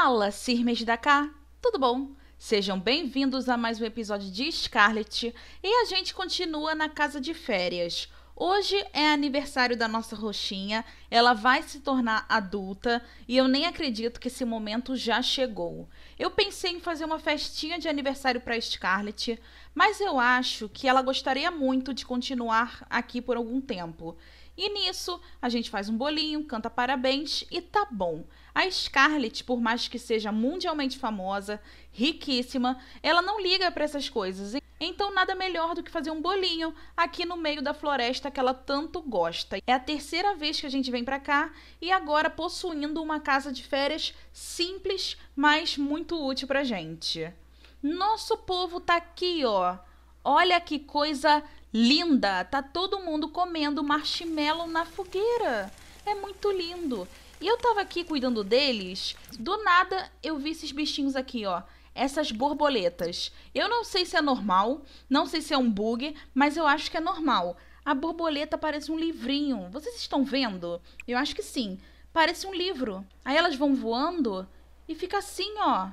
Fala, Cirmes da cá, tudo bom? Sejam bem-vindos a mais um episódio de Scarlet e a gente continua na casa de férias. Hoje é aniversário da nossa roxinha ela vai se tornar adulta e eu nem acredito que esse momento já chegou. Eu pensei em fazer uma festinha de aniversário para Scarlett, mas eu acho que ela gostaria muito de continuar aqui por algum tempo. E nisso, a gente faz um bolinho, canta parabéns e tá bom. A Scarlett, por mais que seja mundialmente famosa, riquíssima, ela não liga para essas coisas. Então, nada melhor do que fazer um bolinho aqui no meio da floresta que ela tanto gosta. É a terceira vez que a gente vem vem para cá e agora possuindo uma casa de férias simples, mas muito útil para gente. Nosso povo tá aqui, ó. Olha que coisa linda! Tá todo mundo comendo marshmallow na fogueira. É muito lindo. E eu tava aqui cuidando deles, do nada eu vi esses bichinhos aqui, ó essas borboletas. Eu não sei se é normal, não sei se é um bug, mas eu acho que é normal. A borboleta parece um livrinho. Vocês estão vendo? Eu acho que sim. Parece um livro. Aí elas vão voando e fica assim, ó.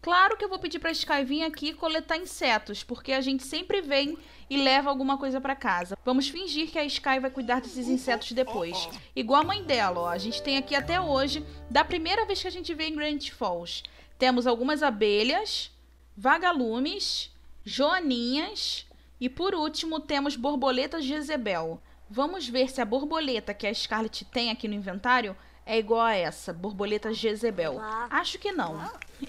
Claro que eu vou pedir pra Sky vir aqui coletar insetos, porque a gente sempre vem e leva alguma coisa para casa. Vamos fingir que a Sky vai cuidar desses insetos depois. Igual a mãe dela, ó. A gente tem aqui até hoje, da primeira vez que a gente veio em Granite Falls. Temos algumas abelhas, vagalumes, joaninhas, e por último, temos borboletas Jezebel. Vamos ver se a borboleta que a Scarlet tem aqui no inventário é igual a essa, borboleta Jezebel. Acho que não.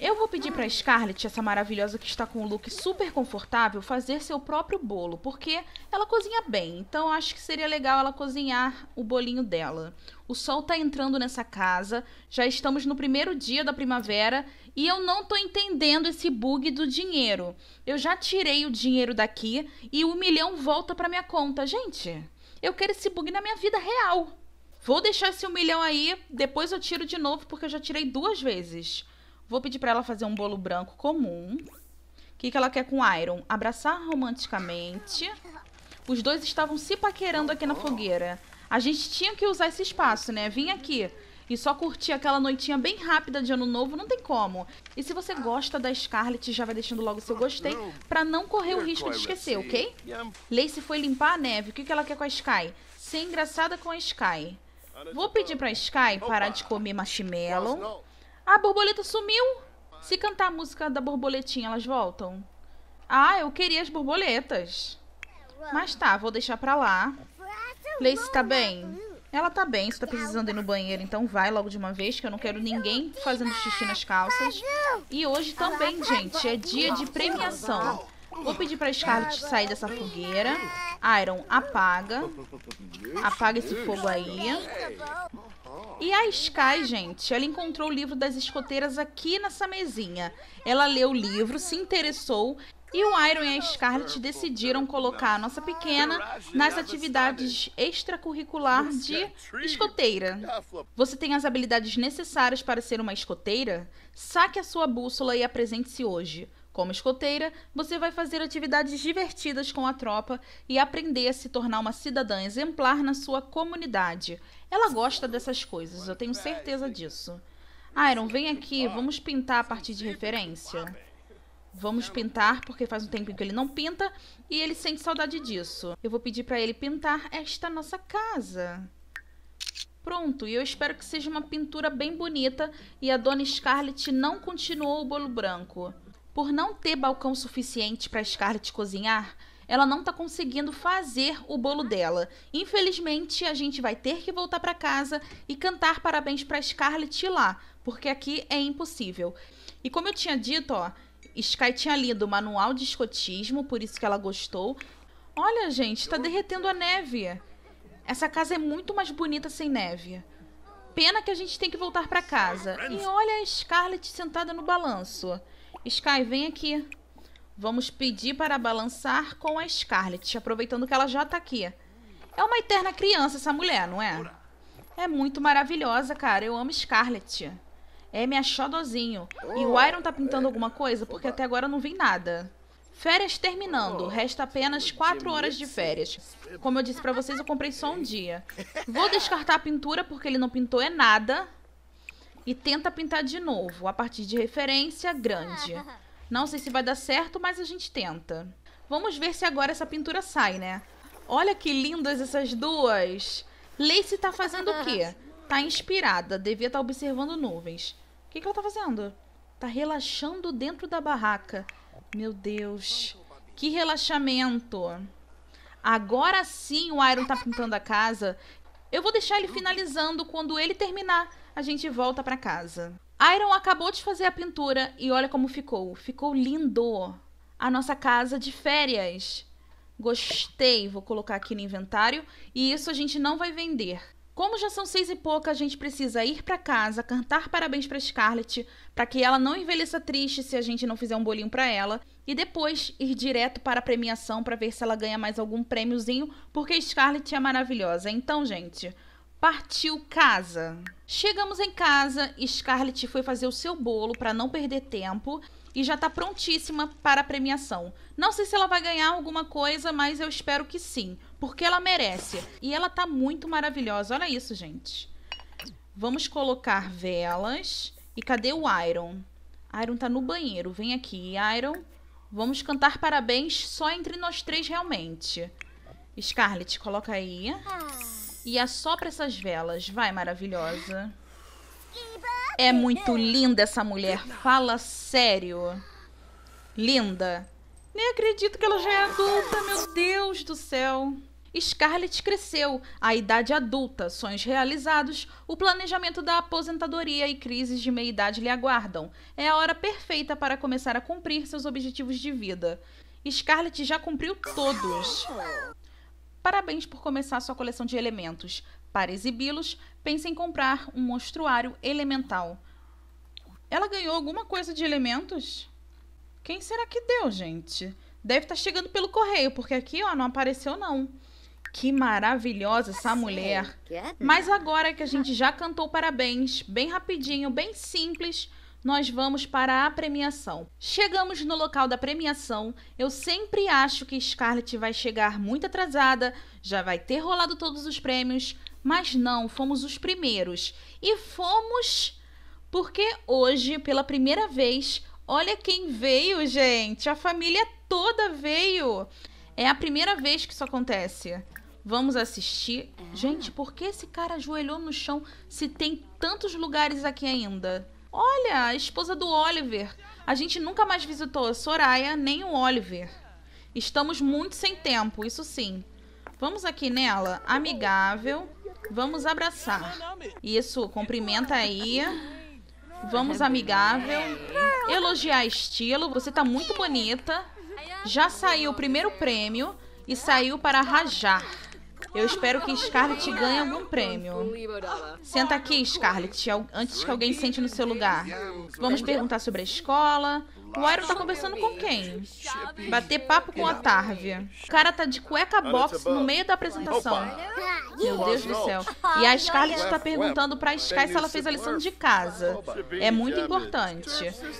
Eu vou pedir para Scarlett, essa maravilhosa que está com o look super confortável, fazer seu próprio bolo, porque ela cozinha bem, então acho que seria legal ela cozinhar o bolinho dela. O sol tá entrando nessa casa, já estamos no primeiro dia da primavera e eu não tô entendendo esse bug do dinheiro. Eu já tirei o dinheiro daqui e o milhão volta para minha conta. Gente, eu quero esse bug na minha vida real. Vou deixar esse um milhão aí, depois eu tiro de novo porque eu já tirei duas vezes. Vou pedir para ela fazer um bolo branco comum. O que, que ela quer com Iron? Abraçar romanticamente. Os dois estavam se paquerando aqui na fogueira. A gente tinha que usar esse espaço, né? Vim aqui e só curtir aquela noitinha bem rápida de ano novo, não tem como. E se você gosta da Scarlett, já vai deixando logo seu gostei para não correr o risco de esquecer, ok? Lacey foi limpar a neve. O que, que ela quer com a Sky? Ser engraçada com a Sky. Vou pedir pra Sky parar de comer marshmallow a borboleta sumiu. Se cantar a música da borboletinha, elas voltam? Ah, eu queria as borboletas. Mas tá, vou deixar pra lá. Lacey tá bem? Ela tá bem, você tá precisando ir no banheiro, então vai logo de uma vez, que eu não quero ninguém fazendo xixi nas calças. E hoje também, gente, é dia de premiação. Vou pedir pra Scarlet sair dessa fogueira. Iron, apaga. Apaga esse fogo aí. E a Sky, gente, ela encontrou o livro das escoteiras aqui nessa mesinha. Ela leu o livro, se interessou e o Iron e a Scarlet decidiram colocar a nossa pequena nas atividades extracurricular de escoteira. Você tem as habilidades necessárias para ser uma escoteira? Saque a sua bússola e apresente-se hoje. Como escoteira, você vai fazer atividades divertidas com a tropa e aprender a se tornar uma cidadã exemplar na sua comunidade. Ela gosta dessas coisas, eu tenho certeza disso. Iron, vem aqui, vamos pintar a partir de referência. Vamos pintar, porque faz um tempo que ele não pinta e ele sente saudade disso. Eu vou pedir para ele pintar esta nossa casa. Pronto, e eu espero que seja uma pintura bem bonita e a Dona Scarlett não continuou o bolo branco. Por não ter balcão suficiente para Scarlett cozinhar, ela não está conseguindo fazer o bolo dela. Infelizmente, a gente vai ter que voltar para casa e cantar parabéns para Scarlett lá, porque aqui é impossível. E como eu tinha dito, ó, Sky tinha lido o manual de escotismo, por isso que ela gostou. Olha, gente, está derretendo a neve. Essa casa é muito mais bonita sem neve. Pena que a gente tem que voltar para casa. E olha a Scarlett sentada no balanço. Sky, vem aqui. Vamos pedir para balançar com a Scarlet, aproveitando que ela já tá aqui. É uma eterna criança essa mulher, não é? É muito maravilhosa, cara. Eu amo Scarlet. É minha xodozinho. E o Iron tá pintando alguma coisa? Porque até agora não vi nada. Férias terminando. Resta apenas 4 horas de férias. Como eu disse pra vocês, eu comprei só um dia. Vou descartar a pintura porque ele não pintou é nada e tenta pintar de novo, a partir de referência grande. Não sei se vai dar certo, mas a gente tenta. Vamos ver se agora essa pintura sai, né? Olha que lindas essas duas! Lacey tá fazendo o quê? Tá inspirada, devia estar tá observando nuvens. O que, que ela tá fazendo? Tá relaxando dentro da barraca. Meu Deus, que relaxamento! Agora sim o Iron tá pintando a casa. Eu vou deixar ele finalizando quando ele terminar a gente volta para casa. Iron acabou de fazer a pintura e olha como ficou. Ficou lindo. A nossa casa de férias. Gostei, vou colocar aqui no inventário. E isso a gente não vai vender. Como já são seis e pouca, a gente precisa ir para casa, cantar parabéns para Scarlett, para que ela não envelheça triste se a gente não fizer um bolinho para ela, e depois ir direto para a premiação para ver se ela ganha mais algum prêmiozinho, porque Scarlett é maravilhosa. Então, gente, Partiu casa. Chegamos em casa, Scarlett foi fazer o seu bolo para não perder tempo e já está prontíssima para a premiação. Não sei se ela vai ganhar alguma coisa, mas eu espero que sim, porque ela merece. E ela está muito maravilhosa, olha isso, gente. Vamos colocar velas. E cadê o Iron? Iron está no banheiro, vem aqui, Iron. Vamos cantar parabéns só entre nós três realmente. Scarlett, coloca aí. Ah. E assopra essas velas. Vai, maravilhosa. É muito linda essa mulher. Fala sério. Linda. Nem acredito que ela já é adulta, meu Deus do céu. Scarlett cresceu, a idade adulta, sonhos realizados, o planejamento da aposentadoria e crises de meia-idade lhe aguardam. É a hora perfeita para começar a cumprir seus objetivos de vida. Scarlett já cumpriu todos. Parabéns por começar sua coleção de elementos. Para exibi-los, pense em comprar um monstruário elemental. Ela ganhou alguma coisa de elementos? Quem será que deu, gente? Deve estar tá chegando pelo correio, porque aqui, ó, não apareceu não. Que maravilhosa essa mulher. É Mas agora que a gente já cantou parabéns, bem rapidinho, bem simples, nós vamos para a premiação. Chegamos no local da premiação, eu sempre acho que Scarlett vai chegar muito atrasada, já vai ter rolado todos os prêmios, mas não, fomos os primeiros. E fomos porque hoje, pela primeira vez, olha quem veio, gente! A família toda veio! É a primeira vez que isso acontece. Vamos assistir. É. Gente, por que esse cara ajoelhou no chão se tem tantos lugares aqui ainda? Olha, a esposa do Oliver. A gente nunca mais visitou a Soraya nem o Oliver. Estamos muito sem tempo, isso sim. Vamos aqui nela, amigável. Vamos abraçar. Isso, cumprimenta aí. Vamos amigável. Elogiar estilo. Você tá muito bonita. Já saiu o primeiro prêmio e saiu para rajar. Eu espero que Scarlett ganhe algum prêmio. Senta aqui, Scarlett, antes que alguém sente no seu lugar. Vamos perguntar sobre a escola. O Iron tá conversando com quem? Bater papo com a Tarvia. O cara tá de cueca box no meio da apresentação. Meu Deus do céu. E a Scarlett tá perguntando pra Sky se ela fez a lição de casa. É muito importante.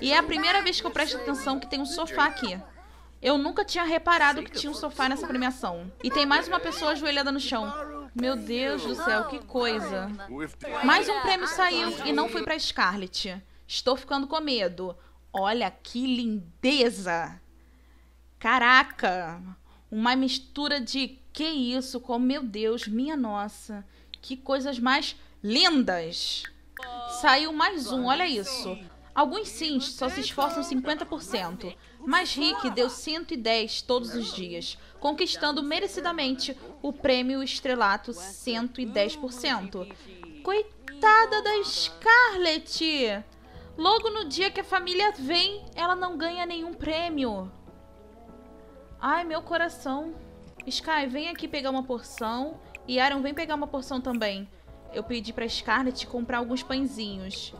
E é a primeira vez que eu presto atenção que tem um sofá aqui. Eu nunca tinha reparado que tinha um sofá nessa premiação. E tem mais uma pessoa ajoelhada no chão. Meu Deus do céu, que coisa. Mais um prêmio saiu e não foi para Scarlett. Estou ficando com medo. Olha que lindeza. Caraca. Uma mistura de que isso com meu Deus, minha nossa. Que coisas mais lindas. Saiu mais um, olha isso. Alguns sims só se esforçam 50%. Mas Rick deu 110 todos os dias, conquistando merecidamente o prêmio Estrelato 110%. Coitada da Scarlett! Logo no dia que a família vem, ela não ganha nenhum prêmio. Ai, meu coração. Sky, vem aqui pegar uma porção. E Aaron, vem pegar uma porção também. Eu pedi pra Scarlett comprar alguns pãezinhos.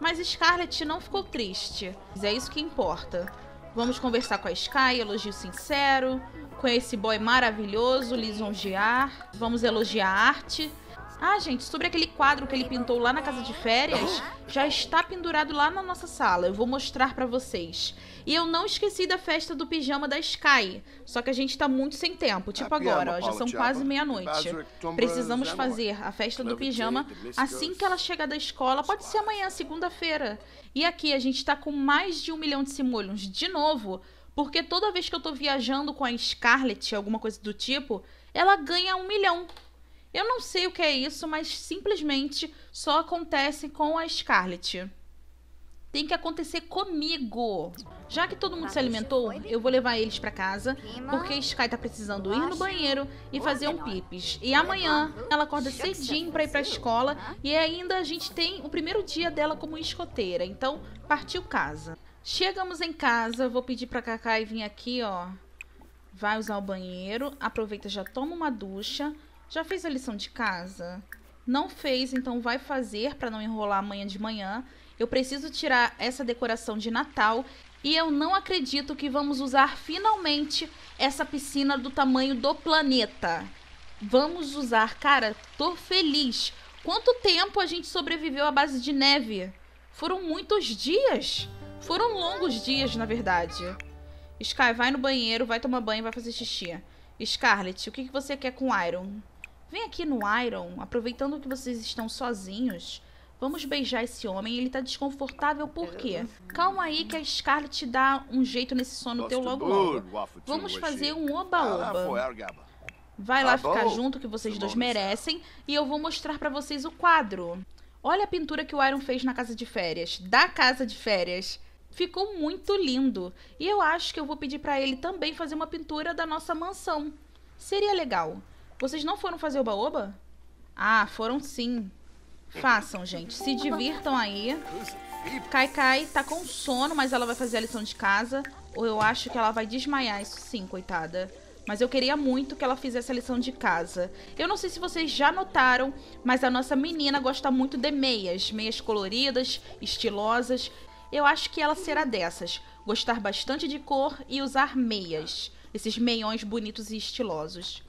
Mas Scarlett não ficou triste. É isso que importa. Vamos conversar com a Sky, elogio sincero, com esse boy maravilhoso, lisonjear. Vamos elogiar a arte. Ah, gente, sobre aquele quadro que ele pintou lá na casa de férias, já está pendurado lá na nossa sala. Eu vou mostrar para vocês. E eu não esqueci da festa do pijama da Sky. Só que a gente tá muito sem tempo, tipo ah, agora, ó, já são quase meia-noite. Precisamos né, fazer a festa do pijama assim que ela chegar da escola. Pode ser amanhã, segunda-feira. E aqui a gente tá com mais de um milhão de simoleons de novo, porque toda vez que eu tô viajando com a Scarlet, alguma coisa do tipo, ela ganha um milhão. Eu não sei o que é isso, mas simplesmente só acontece com a Scarlett. Tem que acontecer comigo. Já que todo mundo se alimentou, eu vou levar eles para casa, porque Sky tá precisando ir no banheiro e fazer um pipis. E amanhã ela acorda cedinho para ir para escola e ainda a gente tem o primeiro dia dela como escoteira. Então, partiu casa. Chegamos em casa, vou pedir para Kakai vir aqui, ó. Vai usar o banheiro, aproveita já toma uma ducha. Já fez a lição de casa? Não fez, então vai fazer para não enrolar amanhã de manhã. Eu preciso tirar essa decoração de Natal e eu não acredito que vamos usar finalmente essa piscina do tamanho do planeta. Vamos usar, cara, tô feliz. Quanto tempo a gente sobreviveu à base de neve? Foram muitos dias. Foram longos dias, na verdade. Sky, vai no banheiro, vai tomar banho, vai fazer xixi. Scarlett, o que você quer com Iron? Vem aqui no Iron, aproveitando que vocês estão sozinhos. Vamos beijar esse homem, ele tá desconfortável por quê? É. Calma aí que a Scarlett te dá um jeito nesse sono teu logo logo. Vamos fazer um ah, oba-oba. Vai tá lá ficar junto que vocês dois é merecem e eu vou mostrar para vocês o quadro. Olha a pintura que o Iron fez na casa de férias, da casa de férias. Ficou muito lindo. E eu acho que eu vou pedir para ele também fazer uma pintura da nossa mansão. Seria legal. Vocês não foram fazer o baoba? Ah, foram sim. Façam, gente. Se divirtam aí. Kai Kai tá com sono, mas ela vai fazer a lição de casa. Ou eu acho que ela vai desmaiar, isso sim, coitada. Mas eu queria muito que ela fizesse a lição de casa. Eu não sei se vocês já notaram, mas a nossa menina gosta muito de meias. Meias coloridas, estilosas. Eu acho que ela será dessas. Gostar bastante de cor e usar meias. Esses meiões bonitos e estilosos.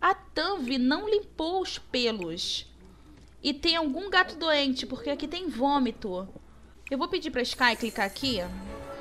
A Tanvi não limpou os pelos. E tem algum gato doente, porque aqui tem vômito. Eu vou pedir pra Sky clicar aqui,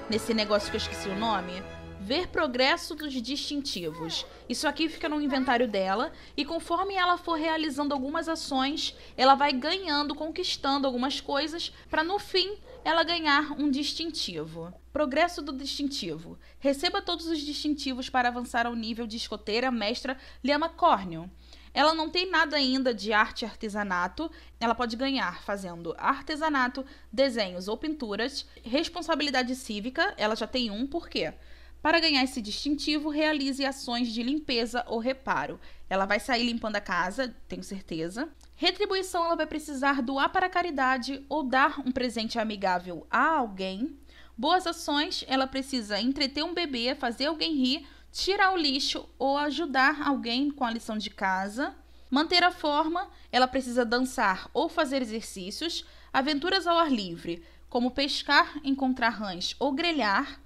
nesse negócio que eu esqueci o nome. Ver progresso dos distintivos. Isso aqui fica no inventário dela. E conforme ela for realizando algumas ações, ela vai ganhando, conquistando algumas coisas, para no fim ela ganhar um distintivo. Progresso do distintivo. Receba todos os distintivos para avançar ao nível de escoteira, mestra, Lema córneo. Ela não tem nada ainda de arte e artesanato. Ela pode ganhar fazendo artesanato, desenhos ou pinturas. Responsabilidade cívica, ela já tem um, por quê? Para ganhar esse distintivo, realize ações de limpeza ou reparo. Ela vai sair limpando a casa, tenho certeza. Retribuição, ela vai precisar doar para a caridade ou dar um presente amigável a alguém. Boas ações, ela precisa entreter um bebê, fazer alguém rir, tirar o lixo ou ajudar alguém com a lição de casa. Manter a forma, ela precisa dançar ou fazer exercícios. Aventuras ao ar livre, como pescar, encontrar rãs ou grelhar.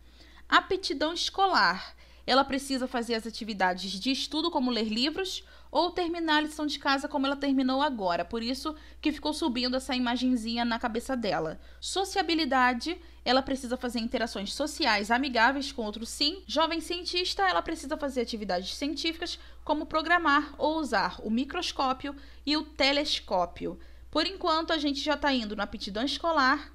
Aptidão escolar. Ela precisa fazer as atividades de estudo, como ler livros, ou terminar a lição de casa como ela terminou agora. Por isso que ficou subindo essa imagenzinha na cabeça dela. Sociabilidade, ela precisa fazer interações sociais amigáveis com outros sim. Jovem cientista, ela precisa fazer atividades científicas, como programar ou usar o microscópio e o telescópio. Por enquanto, a gente já está indo na aptidão escolar.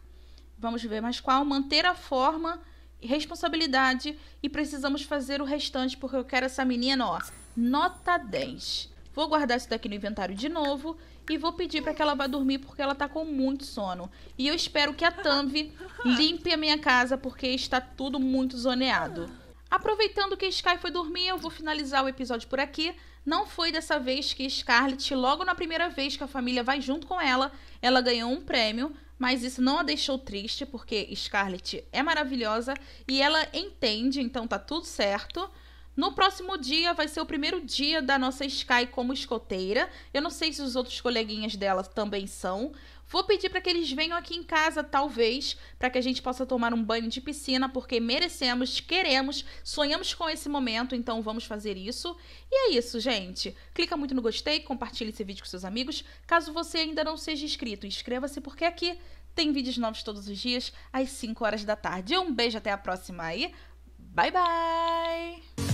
Vamos ver mais qual. Manter a forma responsabilidade e precisamos fazer o restante porque eu quero essa menina, ó, nota 10. Vou guardar isso daqui no inventário de novo e vou pedir para que ela vá dormir porque ela tá com muito sono. E eu espero que a Tamvi limpe a minha casa porque está tudo muito zoneado. Aproveitando que Sky foi dormir, eu vou finalizar o episódio por aqui. Não foi dessa vez que Scarlett, logo na primeira vez que a família vai junto com ela, ela ganhou um prêmio, mas isso não a deixou triste, porque Scarlett é maravilhosa e ela entende, então tá tudo certo. No próximo dia vai ser o primeiro dia da nossa Sky como escoteira. Eu não sei se os outros coleguinhas dela também são. Vou pedir para que eles venham aqui em casa, talvez, para que a gente possa tomar um banho de piscina, porque merecemos, queremos, sonhamos com esse momento, então vamos fazer isso. E é isso, gente. Clica muito no gostei, compartilhe esse vídeo com seus amigos. Caso você ainda não seja inscrito, inscreva-se porque aqui tem vídeos novos todos os dias às 5 horas da tarde. Um beijo até a próxima aí. Bye bye.